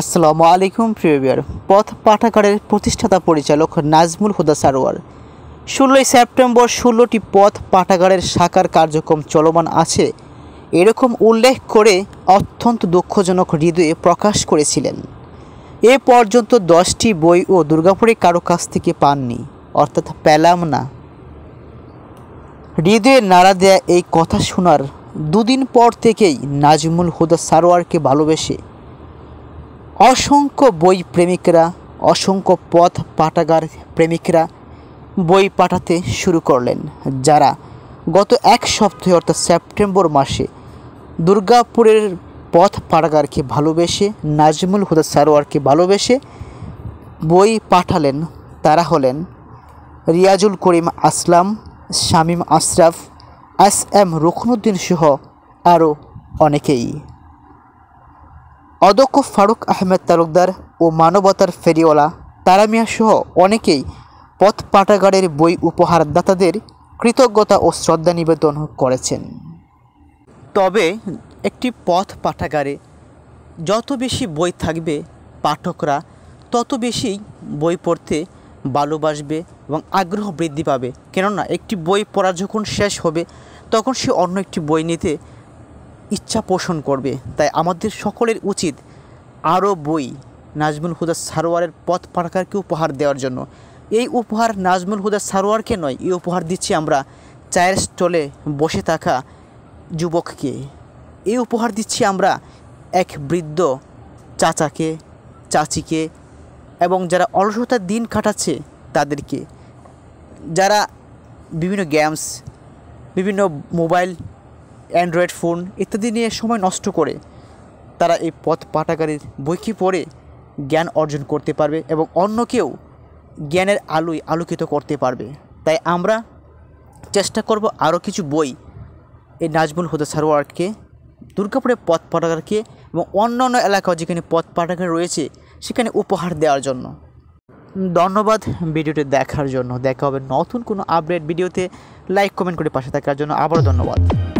আসসালামু আলাইকুম প্রিয়বিয়ার পথ পাঠাগারের প্রতিষ্ঠাতা পরিচালক নাজমুল হুদা সারোয়ার ষোলোই সেপ্টেম্বর ষোলোটি পথ পাঠাগারের শাখার কার্যক্রম চলমান আছে এরকম উল্লেখ করে অত্যন্ত দুঃখজনক হৃদয়ে প্রকাশ করেছিলেন এ পর্যন্ত দশটি বই ও দুর্গাপুরে কারো কাছ থেকে পাননি অর্থাৎ পেলাম না হৃদয়ে নাড়া দেয়া এই কথা শোনার দুদিন পর থেকেই নাজমুল হুদা সারোয়ারকে ভালোবেসে অসংখ্য বই প্রেমিকরা অসংখ্য পথ পাঠাগার প্রেমিকরা বই পাঠাতে শুরু করলেন যারা গত এক সপ্তাহে অর্থাৎ সেপ্টেম্বর মাসে দুর্গাপুরের পথ পাঠাগারকে ভালোবেসে নাজমুল হুদা সারোয়ারকে ভালোবেসে বই পাঠালেন তারা হলেন রিয়াজুল করিম আসলাম শামীম আশরাফ এস এম রুখনুদ্দিন সহ আরও অনেকেই অধ্যক্ষ ফারুক আহমেদ তালুকদার ও মানবতার ফেরিওয়ালা তারামিয়া সহ অনেকেই পথ পাঠাগারের বই উপহারদাতাদের কৃতজ্ঞতা ও শ্রদ্ধা নিবেদন করেছেন তবে একটি পথ পাঠাগারে যত বেশি বই থাকবে পাঠকরা তত বেশি বই পড়তে ভালোবাসবে এবং আগ্রহ বৃদ্ধি পাবে কেননা একটি বই পড়া যখন শেষ হবে তখন সে অন্য একটি বই নিতে ইচ্ছা পোষণ করবে তাই আমাদের সকলের উচিত আরও বই নাজমুল হুদা সারোয়ারের পথ পাড়কারকে উপহার দেওয়ার জন্য এই উপহার নাজমুল হুদা সারোয়ারকে নয় এই উপহার দিচ্ছি আমরা চায়ের স্টলে বসে থাকা যুবককে এই উপহার দিচ্ছি আমরা এক বৃদ্ধ চাচাকে চাচিকে এবং যারা অলসতার দিন কাটাচ্ছে তাদেরকে যারা বিভিন্ন গেমস বিভিন্ন মোবাইল অ্যান্ড্রয়েড ফোন ইত্যাদি নিয়ে সময় নষ্ট করে তারা এই পথ পাঠাগারের বইকি পড়ে জ্ঞান অর্জন করতে পারবে এবং অন্যকেও জ্ঞানের আলোয় আলোকিত করতে পারবে তাই আমরা চেষ্টা করব আরও কিছু বই এই নাজমুল হুদা সারোয়ারকে দুর্গাপুরের পথ পাঠাগারকে এবং অন্য অন্য এলাকাও যেখানে পথ পাঠাগার রয়েছে সেখানে উপহার দেওয়ার জন্য ধন্যবাদ ভিডিওটি দেখার জন্য দেখা হবে নতুন কোনো আপডেট ভিডিওতে লাইক কমেন্ট করে পাশে থাকার জন্য আবারও ধন্যবাদ